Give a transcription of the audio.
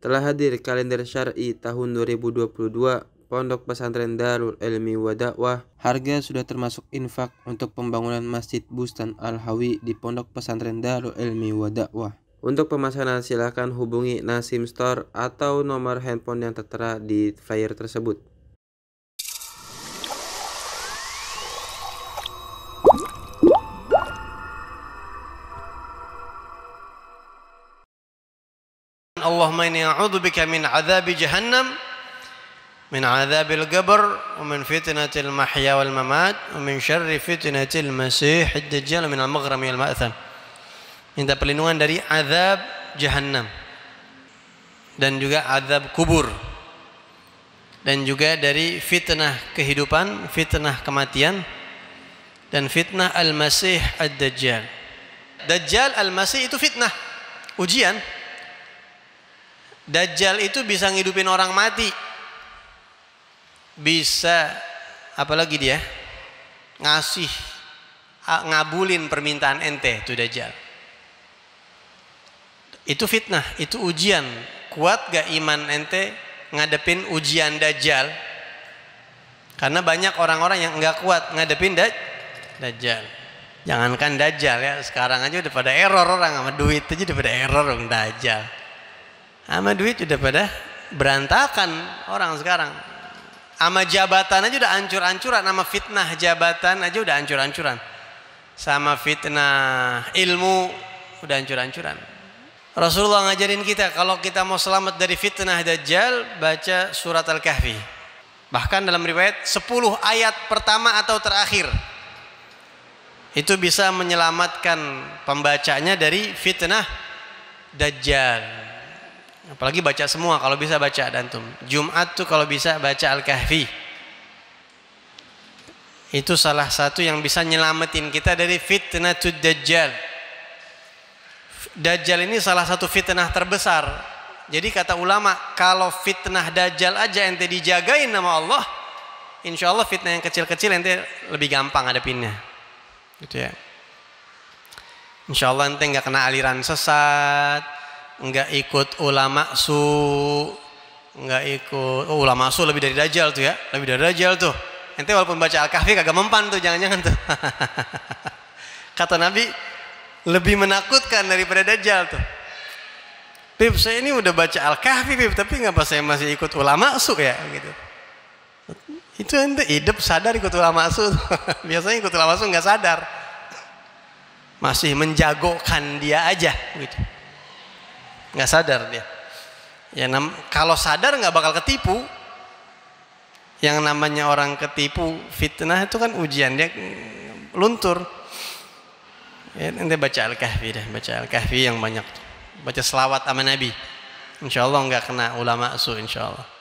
telah hadir kalender syar'i tahun 2022 Pondok Pesantren Darul Ilmi Wadawah. Harga sudah termasuk infak untuk pembangunan Masjid Bustan Al-Hawi di Pondok Pesantren Darul Ilmi Wadawah. Untuk pemesanan silakan hubungi Nasim Store atau nomor handphone yang tertera di flyer tersebut. Allahumma inni a'udzubika min adzabi jahannam min adzabil qabr wa min fitnatil mahya wal mamat wa min syarri fitnatil masiihid dajjal min al-maghrami wal ma'tham. Minta perlindungan dari azab jahannam dan juga azab kubur dan juga dari fitnah kehidupan, fitnah kematian dan fitnah al-masih ad-dajjal. Dajjal al-masih itu fitnah, ujian. Dajjal itu bisa ngidupin orang mati. Bisa apalagi dia ngasih ngabulin permintaan ente itu Dajjal. Itu fitnah, itu ujian. Kuat gak iman ente ngadepin ujian Dajjal? Karena banyak orang-orang yang nggak kuat ngadepin daj Dajjal. Jangankan Dajjal ya, sekarang aja udah pada error orang sama duit aja udah pada error dong Dajjal. Sama duit sudah pada berantakan orang sekarang. Sama jabatan aja udah ancur-ancuran. Nama fitnah jabatan aja udah ancur-ancuran. Sama fitnah ilmu udah ancur-ancuran. Rasulullah ngajarin kita kalau kita mau selamat dari fitnah Dajjal baca surat Al-Kahfi. Bahkan dalam riwayat 10 ayat pertama atau terakhir itu bisa menyelamatkan pembacanya dari fitnah Dajjal. Apalagi baca semua kalau bisa baca dantum. Jumat tuh kalau bisa baca Al-Kahfi. Itu salah satu yang bisa nyelamatin kita dari fitnah dajjal. Dajjal ini salah satu fitnah terbesar. Jadi kata ulama, kalau fitnah dajjal aja ente dijagain nama Allah, insya Allah fitnah yang kecil-kecil ente lebih gampang hadapinnya. Gitu ya. Insya Allah ente nggak kena aliran sesat, nggak ikut ulama su nggak ikut oh, ulama su lebih dari dajjal tuh ya lebih dari dajjal tuh ente walaupun baca al-kahfi kagak mempan tuh jangan-jangan tuh kata nabi lebih menakutkan daripada dajjal tuh Pip saya ini udah baca al-kahfi Pip tapi ngapa saya masih ikut ulama su ya gitu itu ente hidup sadar ikut ulama su biasanya ikut ulama su nggak sadar masih menjagokan dia aja gitu nggak sadar dia ya nam kalau sadar nggak bakal ketipu yang namanya orang ketipu fitnah itu kan ujian dia luntur ya, nanti baca al-kahfi deh baca al-kahfi yang banyak baca selawat sama nabi insya allah nggak kena ulama su insya allah